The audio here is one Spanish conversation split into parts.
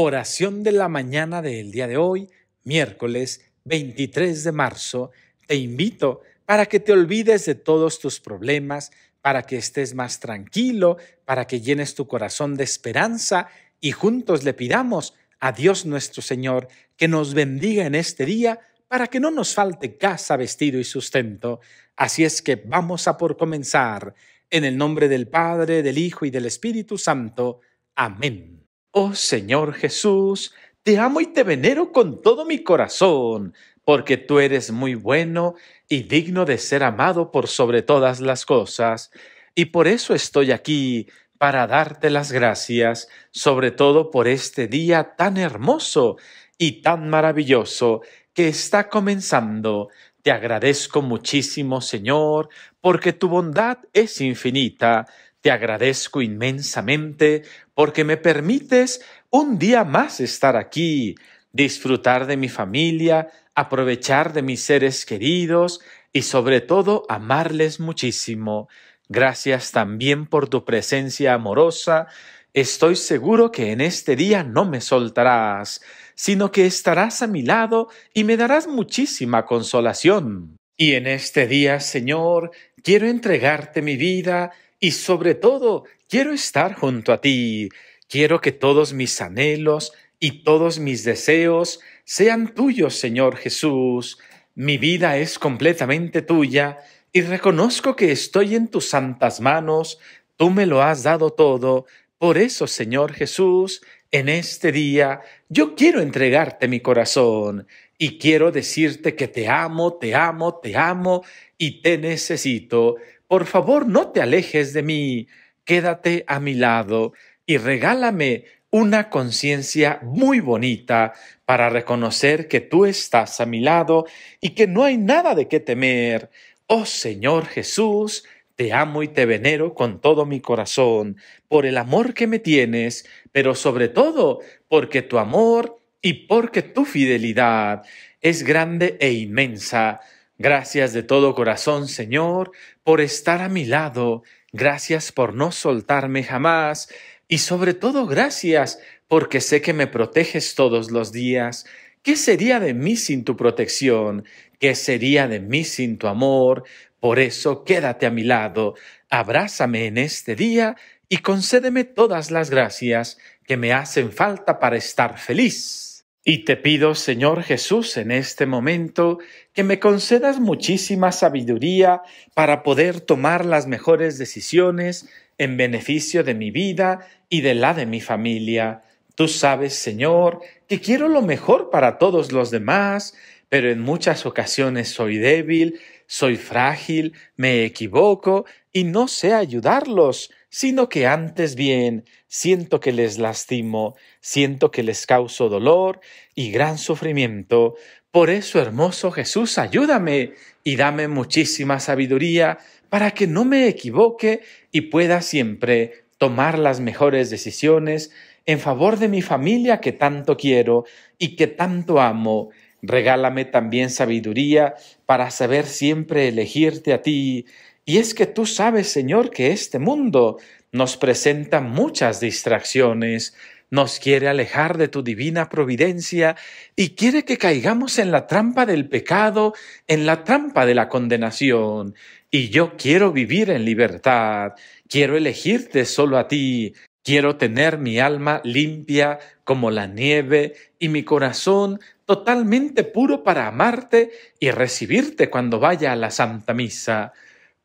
Oración de la mañana del día de hoy, miércoles 23 de marzo, te invito para que te olvides de todos tus problemas, para que estés más tranquilo, para que llenes tu corazón de esperanza y juntos le pidamos a Dios nuestro Señor que nos bendiga en este día para que no nos falte casa, vestido y sustento. Así es que vamos a por comenzar. En el nombre del Padre, del Hijo y del Espíritu Santo. Amén. Oh Señor Jesús, te amo y te venero con todo mi corazón, porque tú eres muy bueno y digno de ser amado por sobre todas las cosas, y por eso estoy aquí, para darte las gracias, sobre todo por este día tan hermoso y tan maravilloso que está comenzando. Te agradezco muchísimo, Señor, porque tu bondad es infinita te agradezco inmensamente porque me permites un día más estar aquí, disfrutar de mi familia, aprovechar de mis seres queridos y sobre todo amarles muchísimo. Gracias también por tu presencia amorosa. Estoy seguro que en este día no me soltarás, sino que estarás a mi lado y me darás muchísima consolación. Y en este día, Señor, quiero entregarte mi vida y sobre todo, quiero estar junto a ti. Quiero que todos mis anhelos y todos mis deseos sean tuyos, Señor Jesús. Mi vida es completamente tuya y reconozco que estoy en tus santas manos. Tú me lo has dado todo. Por eso, Señor Jesús, en este día yo quiero entregarte mi corazón y quiero decirte que te amo, te amo, te amo y te necesito. Por favor, no te alejes de mí, quédate a mi lado y regálame una conciencia muy bonita para reconocer que tú estás a mi lado y que no hay nada de qué temer. Oh Señor Jesús, te amo y te venero con todo mi corazón, por el amor que me tienes, pero sobre todo porque tu amor y porque tu fidelidad es grande e inmensa Gracias de todo corazón, Señor, por estar a mi lado. Gracias por no soltarme jamás. Y sobre todo, gracias porque sé que me proteges todos los días. ¿Qué sería de mí sin tu protección? ¿Qué sería de mí sin tu amor? Por eso quédate a mi lado, abrázame en este día y concédeme todas las gracias que me hacen falta para estar feliz. Y te pido, Señor Jesús, en este momento, que me concedas muchísima sabiduría para poder tomar las mejores decisiones en beneficio de mi vida y de la de mi familia. Tú sabes, Señor, que quiero lo mejor para todos los demás, pero en muchas ocasiones soy débil, soy frágil, me equivoco y no sé ayudarlos sino que antes bien siento que les lastimo, siento que les causo dolor y gran sufrimiento. Por eso, hermoso Jesús, ayúdame y dame muchísima sabiduría para que no me equivoque y pueda siempre tomar las mejores decisiones en favor de mi familia que tanto quiero y que tanto amo. Regálame también sabiduría para saber siempre elegirte a ti y es que tú sabes, Señor, que este mundo nos presenta muchas distracciones, nos quiere alejar de tu divina providencia y quiere que caigamos en la trampa del pecado, en la trampa de la condenación. Y yo quiero vivir en libertad, quiero elegirte solo a ti, quiero tener mi alma limpia como la nieve y mi corazón totalmente puro para amarte y recibirte cuando vaya a la Santa Misa.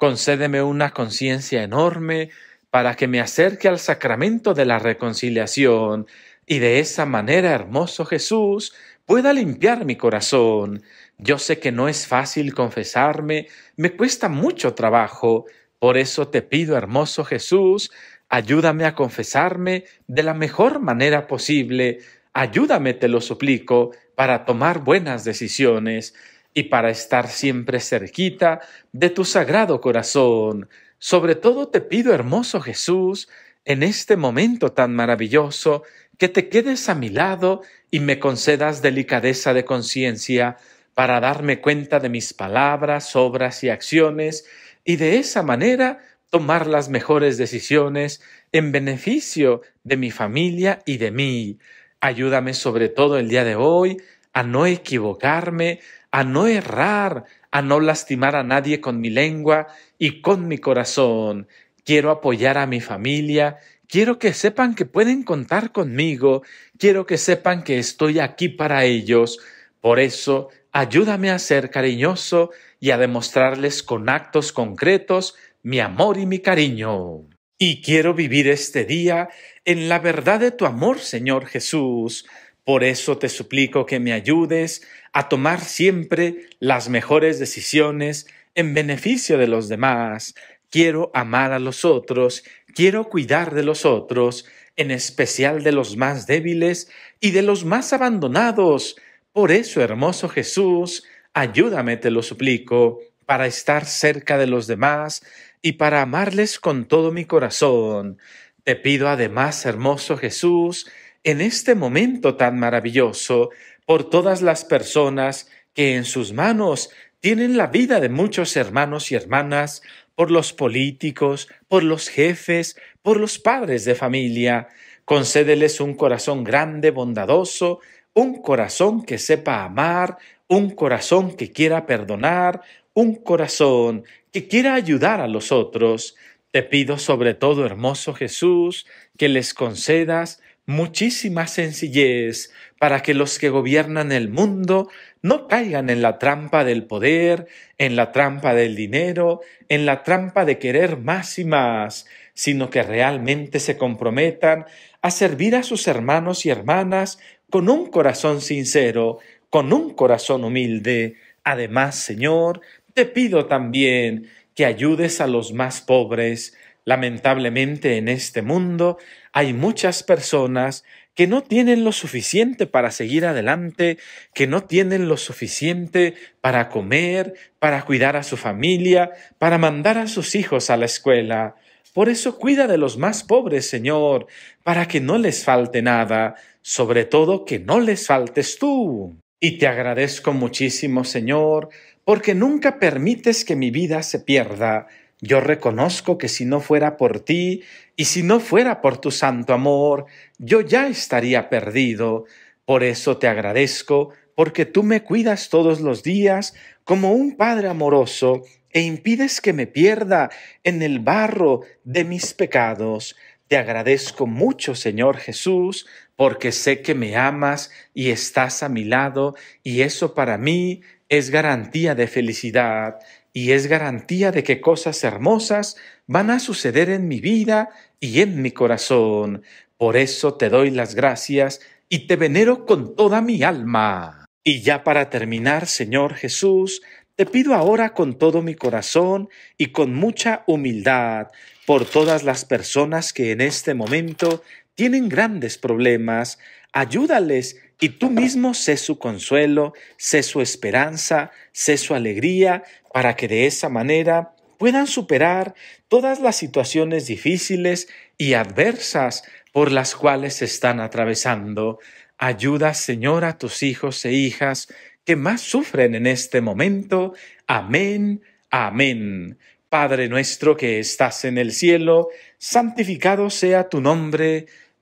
Concédeme una conciencia enorme para que me acerque al sacramento de la reconciliación y de esa manera, hermoso Jesús, pueda limpiar mi corazón. Yo sé que no es fácil confesarme, me cuesta mucho trabajo, por eso te pido, hermoso Jesús, ayúdame a confesarme de la mejor manera posible, ayúdame, te lo suplico, para tomar buenas decisiones y para estar siempre cerquita de tu sagrado corazón. Sobre todo te pido, hermoso Jesús, en este momento tan maravilloso, que te quedes a mi lado y me concedas delicadeza de conciencia para darme cuenta de mis palabras, obras y acciones, y de esa manera tomar las mejores decisiones en beneficio de mi familia y de mí. Ayúdame sobre todo el día de hoy a no equivocarme, a no errar, a no lastimar a nadie con mi lengua y con mi corazón. Quiero apoyar a mi familia, quiero que sepan que pueden contar conmigo, quiero que sepan que estoy aquí para ellos. Por eso, ayúdame a ser cariñoso y a demostrarles con actos concretos mi amor y mi cariño. Y quiero vivir este día en la verdad de tu amor, Señor Jesús, por eso te suplico que me ayudes a tomar siempre las mejores decisiones en beneficio de los demás. Quiero amar a los otros, quiero cuidar de los otros, en especial de los más débiles y de los más abandonados. Por eso, hermoso Jesús, ayúdame, te lo suplico, para estar cerca de los demás y para amarles con todo mi corazón. Te pido además, hermoso Jesús, en este momento tan maravilloso por todas las personas que en sus manos tienen la vida de muchos hermanos y hermanas, por los políticos, por los jefes, por los padres de familia. Concédeles un corazón grande, bondadoso, un corazón que sepa amar, un corazón que quiera perdonar, un corazón que quiera ayudar a los otros. Te pido sobre todo, hermoso Jesús, que les concedas muchísima sencillez para que los que gobiernan el mundo no caigan en la trampa del poder, en la trampa del dinero, en la trampa de querer más y más, sino que realmente se comprometan a servir a sus hermanos y hermanas con un corazón sincero, con un corazón humilde. Además, Señor, te pido también que ayudes a los más pobres, Lamentablemente en este mundo hay muchas personas que no tienen lo suficiente para seguir adelante, que no tienen lo suficiente para comer, para cuidar a su familia, para mandar a sus hijos a la escuela. Por eso cuida de los más pobres, Señor, para que no les falte nada, sobre todo que no les faltes tú. Y te agradezco muchísimo, Señor, porque nunca permites que mi vida se pierda, yo reconozco que si no fuera por ti, y si no fuera por tu santo amor, yo ya estaría perdido. Por eso te agradezco, porque tú me cuidas todos los días como un Padre amoroso e impides que me pierda en el barro de mis pecados. Te agradezco mucho, Señor Jesús, porque sé que me amas y estás a mi lado, y eso para mí es garantía de felicidad y es garantía de que cosas hermosas van a suceder en mi vida y en mi corazón. Por eso te doy las gracias y te venero con toda mi alma. Y ya para terminar, Señor Jesús, te pido ahora con todo mi corazón y con mucha humildad por todas las personas que en este momento tienen grandes problemas, ayúdales y tú mismo sé su consuelo, sé su esperanza, sé su alegría, para que de esa manera puedan superar todas las situaciones difíciles y adversas por las cuales se están atravesando. Ayuda, Señor, a tus hijos e hijas que más sufren en este momento. Amén, amén. Padre nuestro que estás en el cielo, santificado sea tu nombre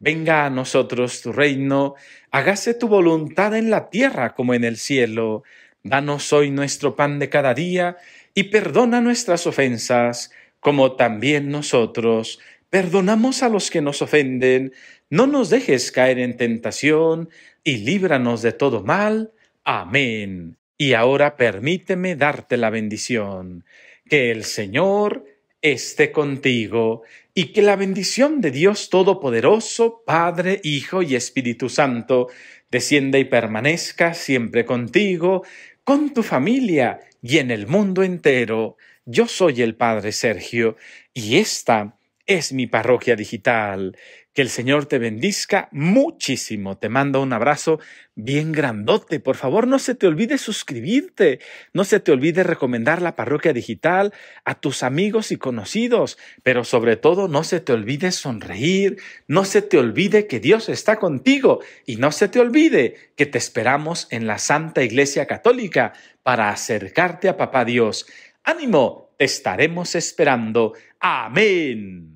Venga a nosotros tu reino, hágase tu voluntad en la tierra como en el cielo. Danos hoy nuestro pan de cada día y perdona nuestras ofensas, como también nosotros perdonamos a los que nos ofenden. No nos dejes caer en tentación y líbranos de todo mal. Amén. Y ahora permíteme darte la bendición. Que el Señor esté contigo y que la bendición de Dios Todopoderoso, Padre, Hijo y Espíritu Santo, descienda y permanezca siempre contigo, con tu familia y en el mundo entero. Yo soy el Padre Sergio y esta es mi parroquia digital. Que el Señor te bendizca muchísimo. Te mando un abrazo bien grandote. Por favor, no se te olvide suscribirte. No se te olvide recomendar la parroquia digital a tus amigos y conocidos. Pero sobre todo, no se te olvide sonreír. No se te olvide que Dios está contigo. Y no se te olvide que te esperamos en la Santa Iglesia Católica para acercarte a Papá Dios. Ánimo, te estaremos esperando. Amén.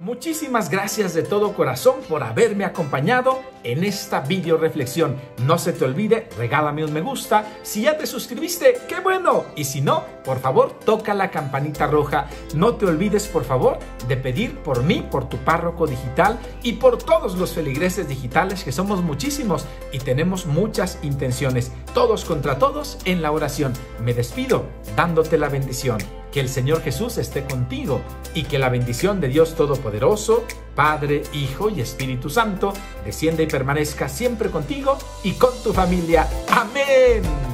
Muchísimas gracias de todo corazón por haberme acompañado en esta video reflexión. No se te olvide, regálame un me gusta. Si ya te suscribiste, qué bueno. Y si no, por favor, toca la campanita roja. No te olvides, por favor, de pedir por mí, por tu párroco digital y por todos los feligreses digitales que somos muchísimos y tenemos muchas intenciones. Todos contra todos en la oración. Me despido dándote la bendición que el Señor Jesús esté contigo y que la bendición de Dios Todopoderoso, Padre, Hijo y Espíritu Santo, descienda y permanezca siempre contigo y con tu familia. Amén.